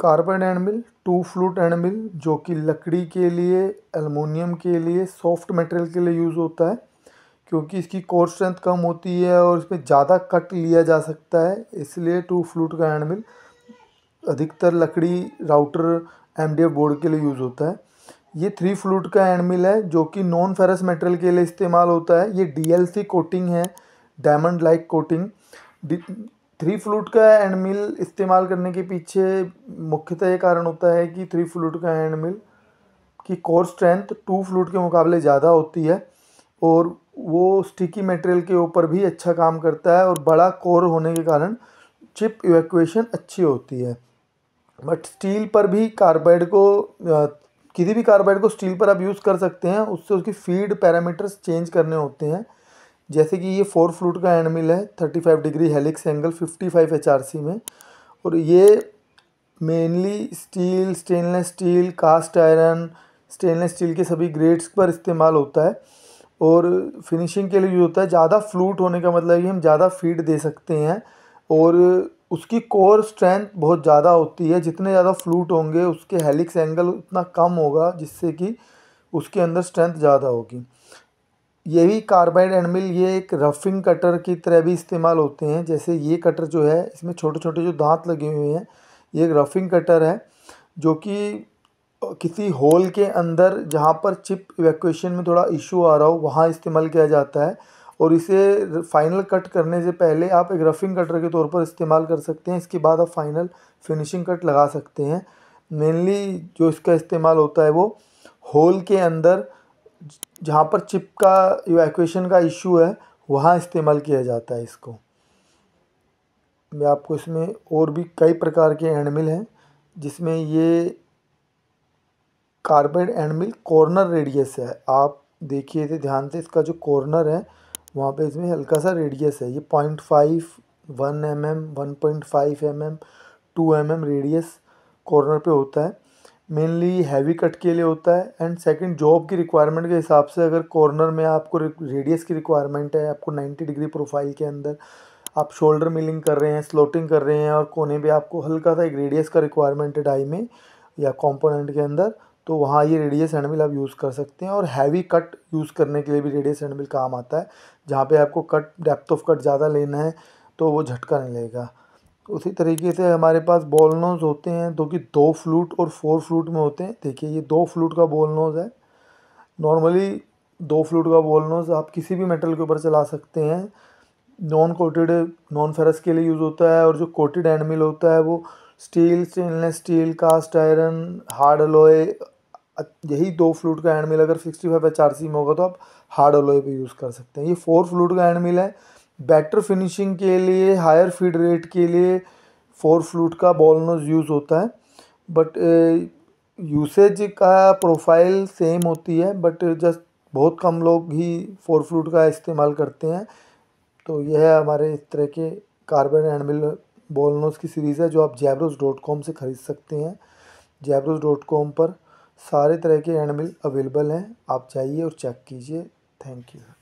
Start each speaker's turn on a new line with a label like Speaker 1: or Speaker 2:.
Speaker 1: carbon end mill two flute end mill जो कि लकड़ी के लिए एलमोनियम के लिए सॉफ्ट मटेरियल के लिए यूज़ होता है क्योंकि इसकी कोर स्ट्रेंथ कम होती है और इसमें ज़्यादा कट लिया जा सकता है इसलिए टू फ्लूट का एंडमिल मिल अधिकतर लकड़ी राउटर एम बोर्ड के लिए यूज़ होता है ये थ्री फ्लूट का एंडमिल मिल है जो कि नॉन फेरस मेटेरियल के लिए इस्तेमाल होता है ये डी कोटिंग है diamond like coating three flute का एंड मिल इस्तेमाल करने के पीछे मुख्यतः ये कारण होता है कि थ्री फ्लूट का एंड मिल की कोर स्ट्रेंथ टू फ्लूट के मुकाबले ज़्यादा होती है और वो स्टिकी मटेरियल के ऊपर भी अच्छा काम करता है और बड़ा कोर होने के कारण चिप इवैक्यूएशन अच्छी होती है बट स्टील पर भी कार्बाइड को किसी भी कार्बाइड को स्टील पर आप यूज़ कर सकते हैं उससे उसकी फीड पैरामीटर्स चेंज करने होते हैं जैसे कि ये फोर फ्लूट का एंड मिल है thirty five degree helix angle fifty five H R C में और ये mainly steel stainless steel cast iron stainless steel के सभी ग्रेड्स पर इस्तेमाल होता है और फिनिशिंग के लिए यूज होता है ज़्यादा फ्लूट होने का मतलब कि हम ज़्यादा फीड दे सकते हैं और उसकी कोर स्ट्रेंथ बहुत ज़्यादा होती है जितने ज़्यादा फ्लूट होंगे उसके हेलिक्स एंगल उतना कम होगा जिससे कि उसके अंदर स्ट्रेंथ ज़्यादा होगी ये भी कार्बाइड एंडमिल ये एक रफिंग कटर की तरह भी इस्तेमाल होते हैं जैसे ये कटर जो है इसमें छोटे छोटे जो दांत लगे हुए हैं ये एक रफिंग कटर है जो कि किसी होल के अंदर जहाँ पर चिप इवेक्शन में थोड़ा इशू आ रहा हो वहाँ इस्तेमाल किया जाता है और इसे फाइनल कट करने से पहले आप एक रफिंग कटर के तौर पर इस्तेमाल कर सकते हैं इसके बाद आप फाइनल फिनिशिंग कट लगा सकते हैं मेनली जो इसका इस्तेमाल होता है वो होल के अंदर जहाँ पर चिप का इवैक्यूएशन का इशू है वहाँ इस्तेमाल किया जाता है इसको मैं आपको इसमें और भी कई प्रकार के एंडमिल हैं जिसमें ये कार्बेड एंडमिल कॉर्नर रेडियस है आप देखिए थे ध्यान से इसका जो कॉर्नर है वहाँ पे इसमें हल्का सा रेडियस है ये point five one M M one point five M M two M M radius corner पे होता है मेनली हैवी कट के लिए होता है एंड सेकंड जॉब की रिक्वायरमेंट के हिसाब से अगर कॉर्नर में आपको रेडियस की रिक्वायरमेंट है आपको 90 डिग्री प्रोफाइल के अंदर आप शोल्डर मिलिंग कर रहे हैं स्लोटिंग कर रहे हैं और कोने भी आपको हल्का सा एक रेडियस का रिक्वायरमेंट है डाई में या कॉम्पोनेंट के अंदर तो वहाँ ये रेडियस हैंडमिल आप यूज़ कर सकते हैं और हैवी कट यूज़ करने के लिए भी रेडियस हैंडमिल काम आता है जहाँ पर आपको कट डेप्थ ऑफ कट ज़्यादा लेना है तो वो झटका नहीं लेगा उसी तरीके से हमारे पास बॉल नोज होते हैं जो कि दो फ्लूट और फोर फ्लूट में होते हैं देखिए ये दो फ्लूट का बॉल नोज है नॉर्मली दो फ्लूट का बॉल नोज आप किसी भी मेटल के ऊपर चला सकते हैं नॉन कोटेड नॉन फेरस के लिए यूज़ होता है और जो कोटेड एंडमिल होता है वो steel stainless steel cast iron hard alloy यही दो फ्लूट का एंडमिल अगर sixty five H R C में होगा तो आप हार्ड अलोए पे यूज़ कर सकते हैं ये फोर फ्लूट का एंडमिल है बेटर फिनिशिंग के लिए हायर फीड रेट के लिए फोर फ्लूट का बॉल नोज यूज़ होता है बट यूसेज का प्रोफाइल सेम होती है बट जस्ट बहुत कम लोग ही फोर फ्लूट का इस्तेमाल करते हैं तो यह है हमारे इस तरह के कार्बन बॉल बॉलनोज की सीरीज़ है जो आप जैबरोस डॉट कॉम से ख़रीद सकते हैं जैबरोस डॉट कॉम पर सारे तरह के एंडमिल अवेलेबल हैं आप जाइए और चेक कीजिए थैंक यू